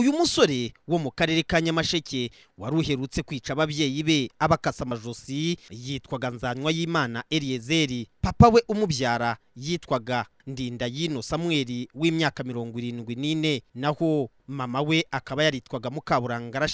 uyu musore wo mu karere ka nyamasheke wari uherutse kwica ababyeyi be abakasa amajosi yitwaga nzanywa y'imana eriyezeri papa we umubyara yitwaga Yino samweli w'imyaka mirongo irindwi n'ine naho mama we akaba yaritwaga mukaburanga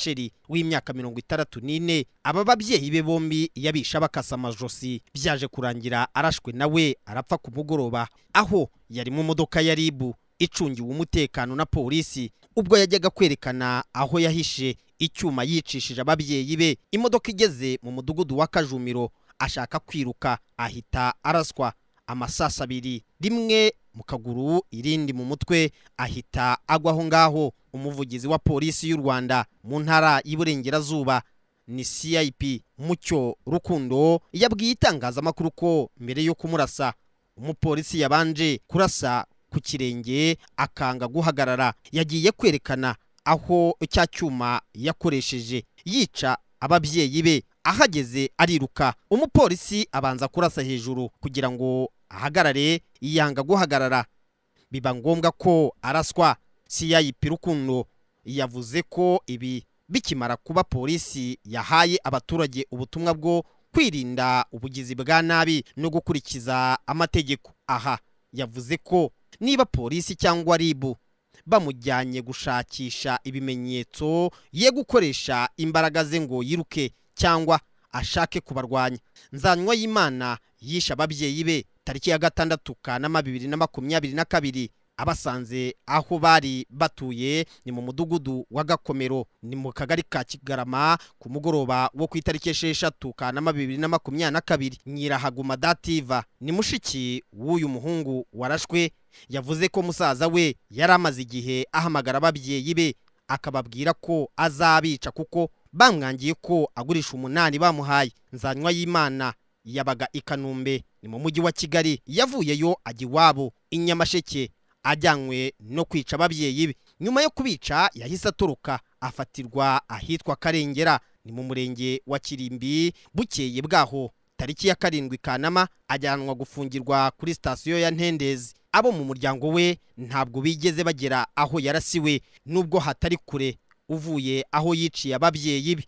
w'imyaka mirongo itandatu n'ine aba babyeyi be bombi yabisha bakasa amajosi byaje kurangira arashwe nawe arapfa ku mugoroba aho yari mu modoka ya ribu icungiwe umutekano na polisi ubwo yajyaga kwerekana aho yahishe icyuma yicishije ababyeyi be imodoka igeze mu mudugudu wa kajumiro ashaka kwiruka ahita araswa amasasa abiri rimwe mu kaguru irindi mu mutwe ahita agwa aho ngaho umuvugizi wa polisi y'u rwanda mu ntara y'iburengerazuba ni cip mucyo rukundo yabwiye itangazamakuru ko mbere yo kumurasa umupolisi yabanje kurasa ku kirenge akanga guhagarara yagiye kwerekana aho cya cyuma yakoresheje yica ababyeyi be ahageze ariruka umupolisi abanza kurasa hejuru kugira ngo ahagarare yanga guhagarara biba ngombwa ko araswa si yayipira yavuze ko ibi bikimara kuba polisi yahaye abaturage ubutumwa bwo kwirinda ubugizi bwa nabi no gukurikiza amategeko aha yavuze ko niba polisi cyangwa ribu bamujyanye gushakisha ibimenyetso ye gukoresha imbaraga ze ngo yiruke cyangwa ashake kubarwanya nzanywa y'imana yisha ababyeyi be tariki ya gatandatu kanama bibiri na makumyabiri na kabiri abasanze aho bari batuye ni mu mudugudu wa gakomero ni mu kagari ka kigarama ku mugoroba wo ku itariki esheshatu kanama bibiri na makumyabiri na kabiri nyirahaguma dativa ni mushiki w'uyu muhungu warashwe yavuze ko musaza we yari amaze igihe ahamagara ababyeyi be akababwira ko azabica kuko bamwangiye ko agurisha umunani bamuhaye nzanywa y'imana yabaga i kanombe ni mu mujyi wa kigali yavuyeyo ajya iwabo i nyamasheke ajyanywe no kwica ababyeyi be nyuma yo kubica yahise aturuka afatirwa ahitwa karengera ni mu murenge wa kirimbi bukeye bwaho tariki ya karindwi kanama ajyanwa gufungirwa kuri sitasiyo ya ntendezi abo mu muryango we ntabwo bigeze bagera aho yarasiwe nubwo hatari kure uvuye aho yiciye ababyeyi be